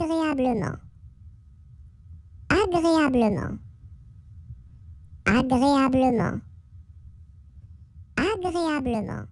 agréablement, agréablement, agréablement, agréablement.